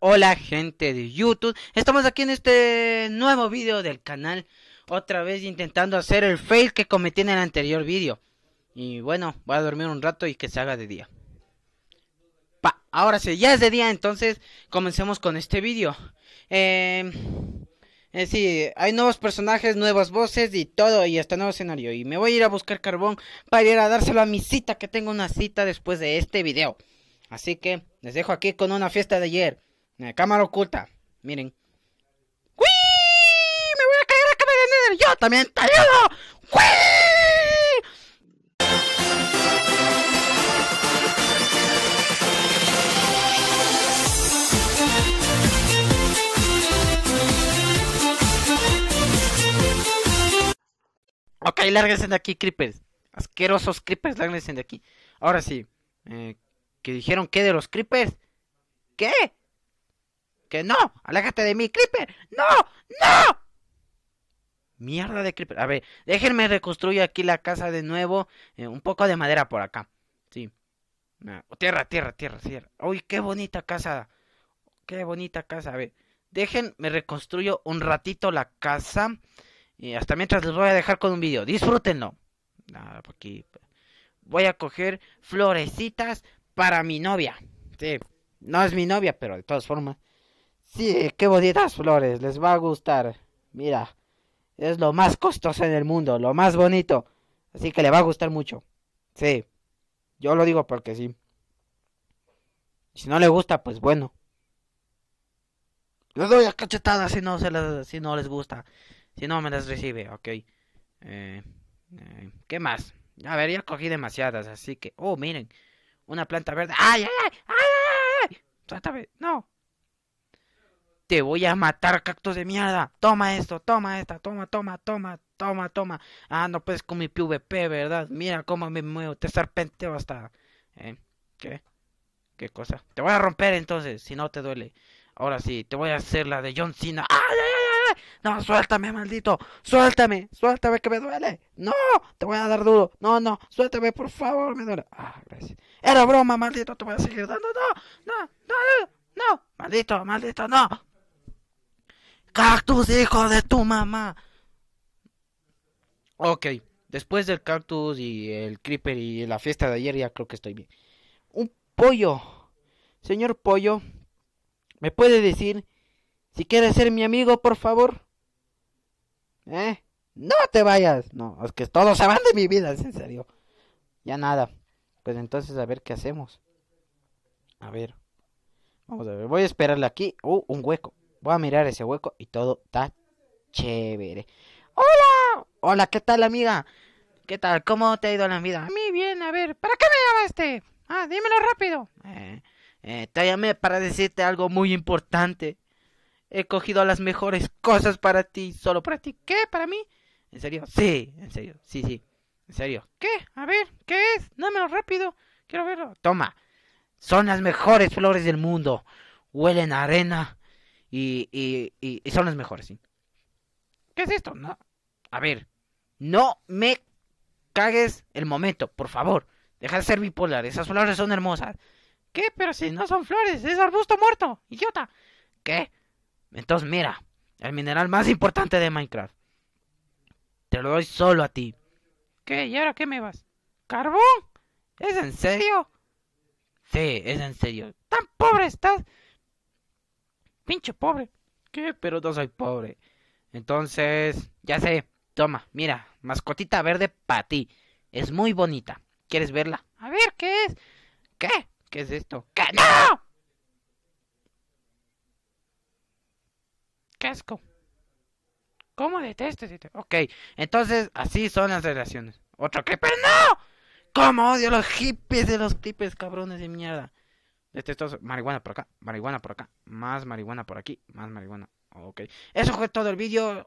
Hola gente de YouTube, estamos aquí en este nuevo video del canal Otra vez intentando hacer el fail que cometí en el anterior video Y bueno, voy a dormir un rato y que se haga de día pa, Ahora sí, ya es de día, entonces comencemos con este video em, eh, sí, hay nuevos personajes, nuevas voces y todo, y hasta este nuevo escenario Y me voy a ir a buscar carbón para ir a dárselo a mi cita, que tengo una cita después de este video Así que les dejo aquí con una fiesta de ayer cámara oculta. Miren. ¡Wii! ¡Me voy a caer a cámara de Nether! ¡Yo también te ayudo! Ok, lárguense de aquí, creepers. Asquerosos creepers, lárguense de aquí. Ahora sí. Eh, dijeron qué de los creepers? ¿Qué? que no, aléjate de mí, Creeper, no, no. Mierda de Creeper. A ver, déjenme reconstruir aquí la casa de nuevo. Eh, un poco de madera por acá. Sí. Ah, oh, tierra, tierra, tierra, tierra. Uy, qué bonita casa. Qué bonita casa. A ver, déjenme reconstruyo un ratito la casa. Y hasta mientras les voy a dejar con un video. Disfrútenlo. Nada, por aquí. Voy a coger florecitas para mi novia. Sí, no es mi novia, pero de todas formas. Sí, qué bonitas flores, les va a gustar. Mira, es lo más costoso en el mundo, lo más bonito. Así que le va a gustar mucho. Sí, yo lo digo porque sí. Si no le gusta, pues bueno. Les doy a cachetadas si no, se les, si no les gusta. Si no me las recibe, ok. Eh, eh, ¿Qué más? A ver, ya cogí demasiadas, así que... Oh, miren. Una planta verde. ¡Ay, ay, ay! ¡Ay, ay, ay! ay! No. Te voy a matar, cactus de mierda. Toma esto, toma esta, toma, toma, toma, toma, toma. Ah, no puedes con mi PvP, ¿verdad? Mira cómo me muevo, te serpenteo hasta... ¿Eh? ¿Qué? ¿Qué cosa? Te voy a romper entonces, si no te duele. Ahora sí, te voy a hacer la de John Cena. ¡Ay, ¡Ah, ay, ay! No, suéltame, maldito. Suéltame, suéltame que me duele. No, te voy a dar duro. No, no, suéltame, por favor, me duele. Ah, gracias. Era broma, maldito, te voy a seguir dando. No, no, no, no, no. Maldito, maldito, no. Cactus, hijo de tu mamá. Ok, después del cactus y el creeper y la fiesta de ayer ya creo que estoy bien. Un pollo. Señor pollo, ¿me puede decir si quiere ser mi amigo, por favor? ¿Eh? No te vayas. No, es que todos se van de mi vida, en serio. Ya nada. Pues entonces a ver qué hacemos. A ver. Vamos a ver. Voy a esperarle aquí. Uh, un hueco. Voy a mirar ese hueco y todo está chévere. ¡Hola! Hola, ¿qué tal, amiga? ¿Qué tal? ¿Cómo te ha ido la vida? A mí bien, a ver, ¿para qué me llamaste? Ah, dímelo rápido. Eh, eh, te llamé para decirte algo muy importante. He cogido las mejores cosas para ti, solo para ti. ¿Qué? ¿Para mí? ¿En serio? Sí, en serio, sí, sí. ¿En serio? ¿Qué? A ver, ¿qué es? Dámelo rápido. Quiero verlo. Toma. Son las mejores flores del mundo. Huelen a arena y, y, y, son las mejores, ¿Qué es esto? No. A ver, no me cagues el momento, por favor. Deja de ser bipolar, esas flores son hermosas. ¿Qué? Pero si no son flores, es arbusto muerto, idiota. ¿Qué? Entonces mira, el mineral más importante de Minecraft. Te lo doy solo a ti. ¿Qué? ¿Y ahora qué me vas? ¿Carbón? ¿Es en serio? Sí, es en serio. ¿Tan pobre estás? pinche pobre. ¿Qué? Pero no soy pobre. Entonces, ya sé, toma, mira, mascotita verde para ti. Es muy bonita. ¿Quieres verla? A ver, ¿qué es? ¿Qué? ¿Qué es esto? ¿Qué? ¡No! Casco. ¿Cómo detestes? Ok, entonces así son las relaciones. Otro creeper, no. ¿Cómo odio los hippies de los tipes cabrones de mierda? Este, es marihuana por acá, marihuana por acá, más marihuana por aquí, más marihuana. Ok. Eso fue todo el vídeo.